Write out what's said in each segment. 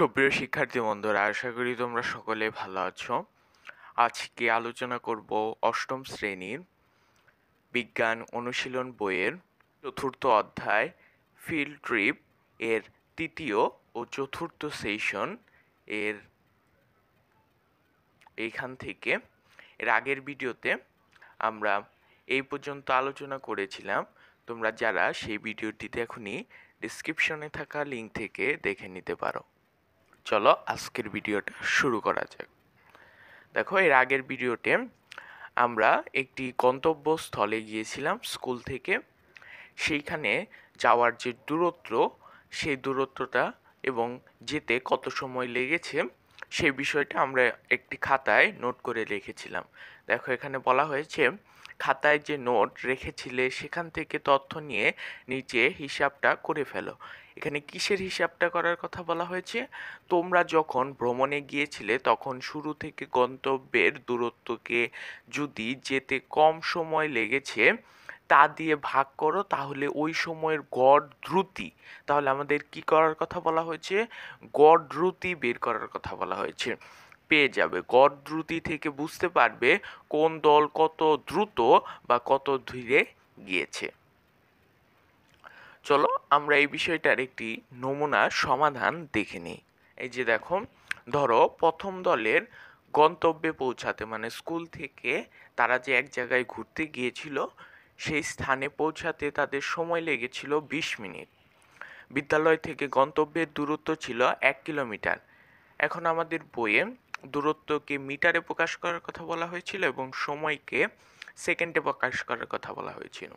সুপ্রিয় শিক্ষার্থী বন্ধুরা আশা করি তোমরা সকলে ভালো আছো আজকে আলোচনা করব অষ্টম শ্রেণীর বিজ্ঞান অনুশীলন বইয়ের চতুর্থ অধ্যায় ফিল্ড ট্রিপ এর তৃতীয় ও চতুর্থ সেশন এর এইখান থেকে এর আগের ভিডিওতে আমরা এই পর্যন্ত আলোচনা করেছিলাম তোমরা যারা সেই ভিডিওটিতে এখনই ডিসক্রিপশনে থাকা লিঙ্ক থেকে দেখে নিতে পারো চলো আজকের ভিডিওটা শুরু করা যাক দেখো এর আগের ভিডিওতে আমরা একটি গন্তব্যস্থলে গিয়েছিলাম স্কুল থেকে সেইখানে যাওয়ার যে দূরত্ব সেই দূরত্বটা এবং যেতে কত সময় লেগেছে সেই বিষয়টা আমরা একটি খাতায় নোট করে রেখেছিলাম দেখো এখানে বলা হয়েছে খাতায় যে নোট রেখেছিলে সেখান থেকে তথ্য নিয়ে নিচে হিসাবটা করে ফেলো এখানে কিসের হিসাবটা করার কথা বলা হয়েছে তোমরা যখন ভ্রমণে গিয়েছিলে তখন শুরু থেকে গন্তব্যের দূরত্বকে যদি যেতে কম সময় লেগেছে তা দিয়ে ভাগ করো তাহলে ওই সময়ের গড় দ্রুতি তাহলে আমাদের কি করার কথা বলা হয়েছে গড় দ্রুতি বের করার কথা বলা হয়েছে পেয়ে যাবে গড় দ্রুতি থেকে বুঝতে পারবে কোন দল কত দ্রুত বা কত ধীরে গিয়েছে চলো আমরা এই বিষয়টার একটি নমুনা সমাধান দেখে নিই এই যে দেখো ধরো প্রথম দলের গন্তব্যে পৌঁছাতে মানে স্কুল থেকে তারা যে এক জায়গায় ঘুরতে গিয়েছিল সেই স্থানে পৌঁছাতে তাদের সময় লেগেছিল ২০ মিনিট বিদ্যালয় থেকে গন্তব্যের দূরত্ব ছিল এক কিলোমিটার এখন আমাদের বইয়ে দূরত্বকে মিটারে প্রকাশ করার কথা বলা হয়েছিল এবং সময়কে সেকেন্ডে প্রকাশ করার কথা বলা হয়েছিল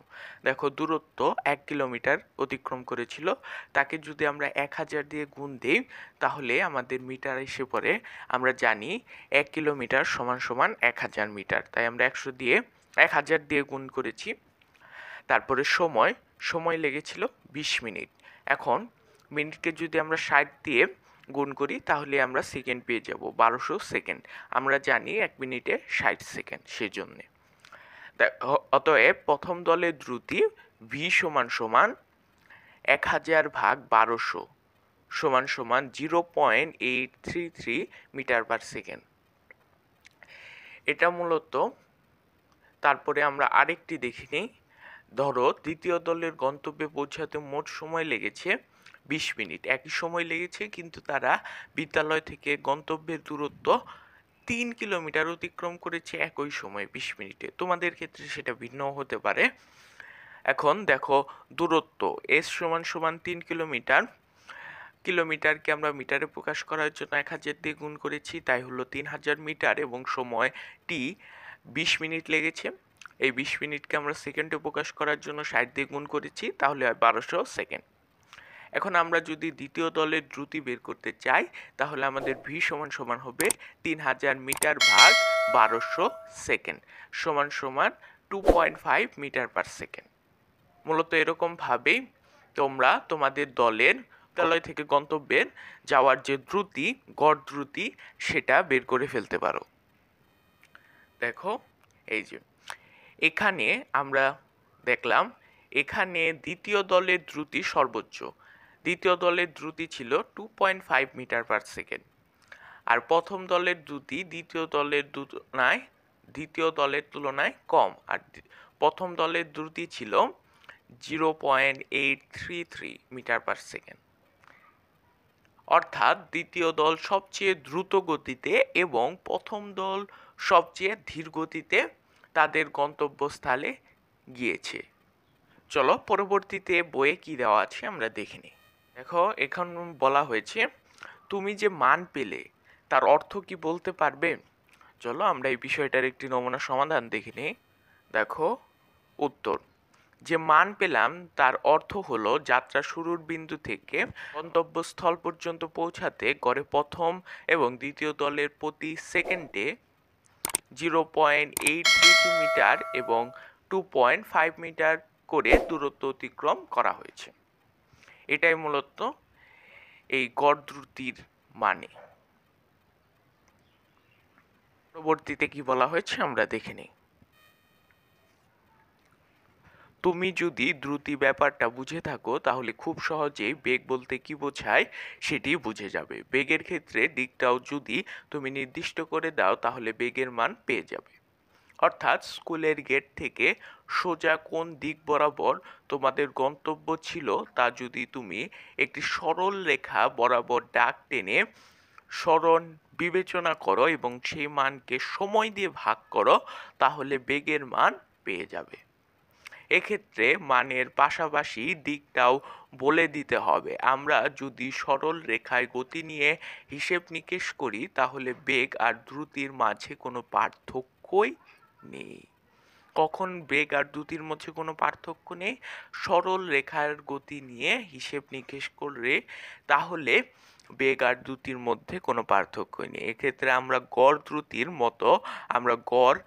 দেখো দূরত্ব এক কিলোমিটার অতিক্রম করেছিল তাকে যদি আমরা এক হাজার দিয়ে গুণ দিই তাহলে আমাদের মিটার এসে পরে আমরা জানি এক কিলোমিটার সমান সমান এক হাজার মিটার তাই আমরা একশো দিয়ে এক হাজার দিয়ে গুণ করেছি তারপরে সময় সময় লেগেছিল বিশ মিনিট এখন মিনিটকে যদি আমরা ষাট দিয়ে গুণ করি তাহলে আমরা সেকেন্ড পেয়ে যাব বারোশো সেকেন্ড আমরা জানি এক মিনিটে ষাট সেকেন্ড সেজন্যে অতএব প্রথম দলের দ্রুতি ভি সমান সমান এক হাজার ভাগ বারোশো সমান সমান zero point eight three three metre per second এটা মূলত তারপরে আমরা আরেকটি দেখি নিই ধরো দ্বিতীয় দলের গন্তব্যে পৌঁছাতে মোট সময় লেগেছে বিশ মিনিট একই সময় লেগেছে কিন্তু তারা বিদ্যালয় থেকে গন্তব্যের দূরত্ব তিন কিলোমিটার অতিক্রম করেছে একই সময়ে বিশ মিনিটে তোমাদের ক্ষেত্রে সেটা ভিন্ন হতে পারে এখন দেখো দূরত্ব এস সমান সমান তিন কিলোমিটার কিলোমিটারকে আমরা মিটারে প্রকাশ করার জন্য এক হাজার দিয়ে গুণ করেছি তাই হলো তিন হাজার মিটার এবং সময় টি বিশ মিনিট লেগেছে এই বিশ মিনিটকে আমরা সেকেন্ডে প্রকাশ করার জন্য ষাট দিয়ে গুণ করেছি তাহলে হয় বারোশো সেকেন্ড এখন আমরা যদি দ্বিতীয় দলের দ্রুতি বের করতে চাই তাহলে আমাদের ভি সমান সমান হবে তিন হাজার মিটার ভাগ বারোশো সেকেন্ড সমান সমান two point five metre per second মূলত এরকমভাবেই তোমরা তোমাদের দলের বিদ্যালয় থেকে গন্তব্যের যাওয়ার যে দ্রুতি গড় দ্রুতি সেটা বের করে ফেলতে পারো দেখো এই যে এখানে আমরা দেখলাম এখানে দ্বিতীয় দলের দ্রুতি সর্বোচ্চ দ্বিতীয় দলের দ্রুতি ছিল two point five metre per second আর প্রথম দলের দ্রুতি দ্বিতীয় দলের তুলনায় দ্বিতীয় দলের তুলনায় কম আর প্রথম দলের দ্রুতি ছিল zero point eight three three metre per second অর্থাৎ দ্বিতীয় দল সবচেয়ে দ্রুত গতিতে এবং প্রথম দল সবচেয়ে ধীর গতিতে তাদের গন্তব্যস্থলে গিয়েছে চলো পরবর্তীতে বইয়ে কী দেওয়া আছে আমরা দেখে নিই দেখো এখন বলা হয়েছে তুমি যে মান পেলে তার অর্থ কি বলতে পারবে চলো আমরা এই বিষয়টার একটি নমুনা সমাধান দেখে নিই দেখো উত্তর যে মান পেলাম তার অর্থ হলো যাত্রা শুরুর বিন্দু থেকে গন্তব্যস্থল পর্যন্ত পৌঁছাতে গড়ে প্রথম এবং দ্বিতীয় দলের প্রতি সেকেন্ডে zero point eight three metre এবং টু পয়েন্ট ফাইভ মিটার করে দূরত্ব অতিক্রম করা হয়েছে এটাই মূলত এই গড়দ্রুতির মানে পরবর্তীতে কি বলা হয়েছে আমরা দেখে নিই তুমি যদি দ্রুতি ব্যাপারটা বুঝে থাকো তাহলে খুব সহজেই বেগ বলতে কি বোঝায় সেটি বুঝে যাবে বেগের ক্ষেত্রে দিকটাও যদি তুমি নির্দিষ্ট করে দাও তাহলে বেগের মান পেয়ে যাবে অর্থাৎ স্কুলের গেট থেকে সোজা কোন দিক বরাবর তোমাদের গন্তব্য ছিল তা যদি তুমি একটি সরল রেখা বরাবর ডাক টেনে স্মরণ বিবেচনা করো এবং সেই মানকে সময় দিয়ে ভাগ করো তাহলে বেগের মান পেয়ে যাবে এক্ষেত্রে মানের পাশাপাশি দিকটাও বলে দিতে হবে আমরা যদি সরল রেখায় গতি নিয়ে হিসেব নিকেশ করি তাহলে বেগ আর দ্রুতির মাঝে কোনো পার্থক্যই নেই কখন বেগ আর দ্যুতির মধ্যে কোনো পার্থক্য নেই সরল রেখার গতি নিয়ে হিসেব নিকেশ করলে তাহলে বেগ আর দ্রুতির মধ্যে কোনো পার্থক্য নেই এক্ষেত্রে আমরা গড় দ্রুতির মতো আমরা গড়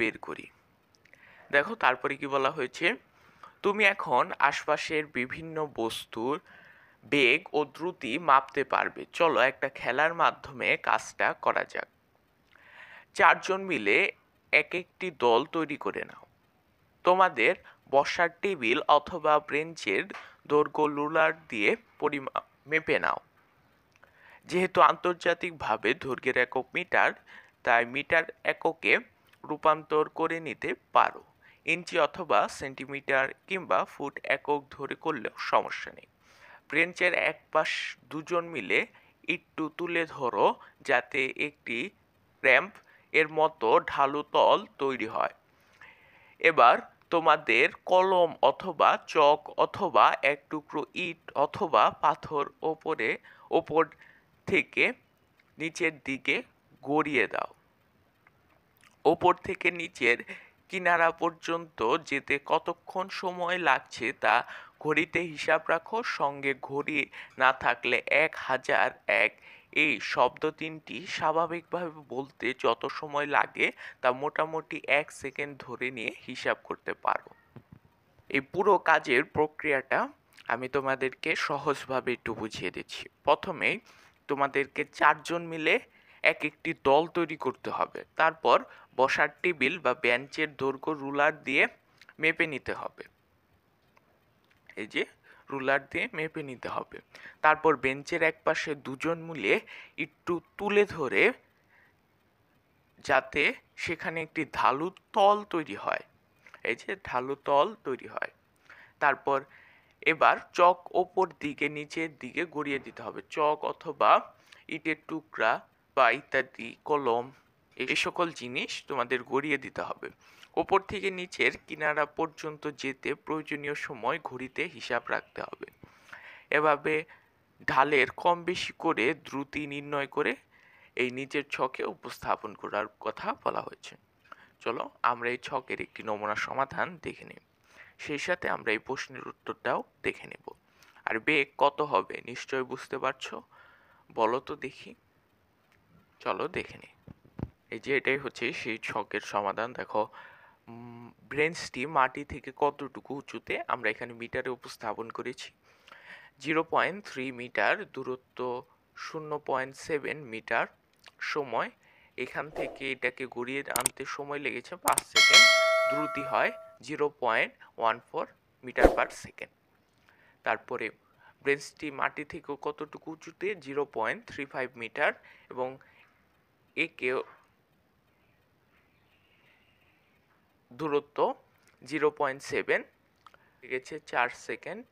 বের করি দেখো তারপরে কি বলা হয়েছে তুমি এখন আশপাশের বিভিন্ন বস্তুর বেগ ও দ্রুতি মাপতে পারবে চলো একটা খেলার মাধ্যমে কাজটা করা যাক চারজন মিলে এক একটি দল তৈরি করে নাও তোমাদের বসার টেবিল অথবা ব্রেঞ্চের দৈর্ঘ্য লুলার দিয়ে পরিমাপ মেপে নাও যেহেতু আন্তর্জাতিকভাবে দৈর্ঘ্যের একক মিটার তাই মিটার এককে রূপান্তর করে নিতে পারো ইঞ্চি অথবা সেন্টিমিটার কিংবা ফুট একক ধরে করলেও সমস্যা নেই ব্রেঞ্চের এক পাশ দুজন মিলে একটু তুলে ধরো যাতে একটি র্যাম্প এর মতো ঢালু তল তৈরি হয় এবার তোমাদের কলম অথবা চক অথবা এক টুকরো ইট অথবা পাথর ওপরে ওপর থেকে নিচের দিকে গড়িয়ে দাও ওপর থেকে নিচের কিনারা পর্যন্ত যেতে কতক্ষণ সময় লাগছে তা ঘড়িতে হিসাব রাখো সঙ্গে ঘড়ি না থাকলে এক হাজার এক এই শব্দ তিনটি স্বাভাবিকভাবে বলতে যত সময় লাগে তা মোটামুটি এক সেকেন্ড ধরে নিয়ে হিসাব করতে পারো এই পুরো কাজের প্রক্রিয়াটা আমি তোমাদেরকে সহজভাবে একটু বুঝিয়ে দিচ্ছি প্রথমে তোমাদেরকে চারজন মিলে এক একটি দল তৈরি করতে হবে তারপর বসার টেবিল বা বেঞ্চের দৈর্ঘ্য রুলার দিয়ে মেপে নিতে হবে এই যে রুলার দিয়ে মেপে নিতে হবে তারপর বেঞ্চের এক পাশে দুজন মিলে একটু তুলে ধরে যাতে সেখানে একটি ঢালু তল তৈরি হয় এই যে ঢালু তল তৈরি হয় তারপর এবার চক ওপর দিকে নিচের দিকে গড়িয়ে দিতে হবে চক অথবা ইটের টুকরা বা ইত্যাদি কলম এ সকল জিনিস তোমাদের গড়িয়ে দিতে হবে ওপর থেকে নিচের কিনারা পর্যন্ত যেতে প্রয়োজনীয় সময় ঘড়িতে হিসাব রাখতে হবে এভাবে ঢালের কম বেশি করে দ্রুতি নির্ণয় করে এই নিচের ছকে উপস্থাপন করার কথা বলা হয়েছে চলো আমরা এই ছকের একটি নমুনা সমাধান দেখে নিই সেই সাথে আমরা এই প্রশ্নের উত্তরটাও দেখে নেব আর বেগ কত হবে নিশ্চয় বুঝতে পারছো বলো তো দেখি চলো দেখে নিই এই যে এটাই হচ্ছে সেই ছকের সমাধান দেখো ব্রেঞ্চটি মাটি থেকে কতটুকু উঁচুতে আমরা এখানে মিটারে উপস্থাপন করেছি জিরো পয়েন্ট থ্রি মিটার দূরত্ব শূন্য পয়েন্ট সেভেন মিটার সময় এখান থেকে এটাকে গড়িয়ে আনতে সময় লেগেছে পাঁচ সেকেন্ড দ্রুতি হয় zero point one four metre per second তারপরে ব্রেঞ্চটি মাটি থেকে কতটুকু উঁচুতে zero point three five metre এবং একে দূরত্ব জিরো পয়েন্ট সেভেন গেছে চার সেকেন্ড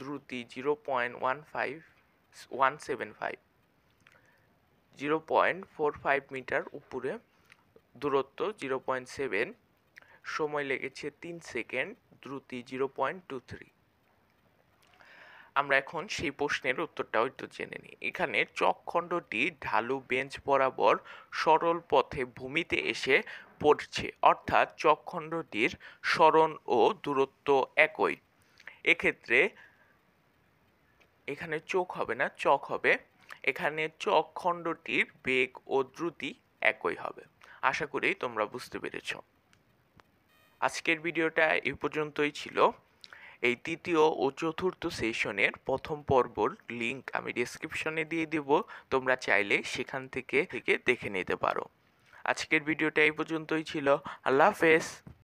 দ্রুতি zero point one five one seven five zero point four five metre উপরে দূরত্ব জিরো পয়েন্ট সেভেন সময় লেগেছে তিন সেকেন্ড দ্রুতি জিরো পয়েন্ট টু থ্রি আমরা এখন সেই প্রশ্নের উত্তরটাও একটু জেনে নিই এখানে চকখণ্ডটি ঢালু বেঞ্চ বরাবর সরল পথে ভূমিতে এসে পড়ছে অর্থাৎ চকখণ্ডটির সরণ ও দূরত্ব একই এক্ষেত্রে এখানে চোখ হবে না চক হবে এখানে চকখণ্ডটির বেগ ও দ্রুতি একই হবে আশা করি তোমরা বুঝতে পেরেছ আজকের ভিডিওটা এই পর্যন্তই ছিল এই তৃতীয় ও চতুর্থ সেশনের প্রথম পর্বর লিংক আমি ডিসক্রিপশনে দিয়ে দেব তোমরা চাইলে সেখান থেকে থেকে দেখে নিতে পারো আজকের ভিডিওটা এই পর্যন্তই ছিল আল্লাহ হাফেজ